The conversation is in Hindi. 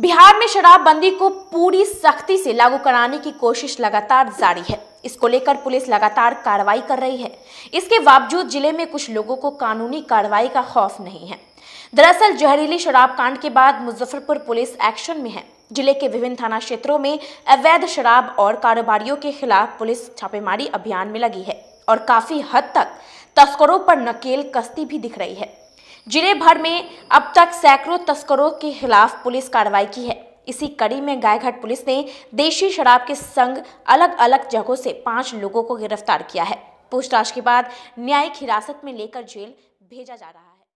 बिहार में शराबबंदी को पूरी सख्ती से लागू कराने की कोशिश लगातार जारी है इसको लेकर पुलिस लगातार कार्रवाई कर रही है इसके बावजूद जिले में कुछ लोगों को कानूनी कार्रवाई का खौफ नहीं है दरअसल जहरीली शराब कांड के बाद मुजफ्फरपुर पुलिस एक्शन में है जिले के विभिन्न थाना क्षेत्रों में अवैध शराब और कारोबारियों के खिलाफ पुलिस छापेमारी अभियान में लगी है और काफी हद तक तस्करों पर नकेल कस्ती भी दिख रही है जिले भर में अब तक सैकड़ों तस्करों के खिलाफ पुलिस कार्रवाई की है इसी कड़ी में गायघाट पुलिस ने देशी शराब के संग अलग अलग जगहों से पांच लोगों को गिरफ्तार किया है पूछताछ के बाद न्यायिक हिरासत में लेकर जेल भेजा जा रहा है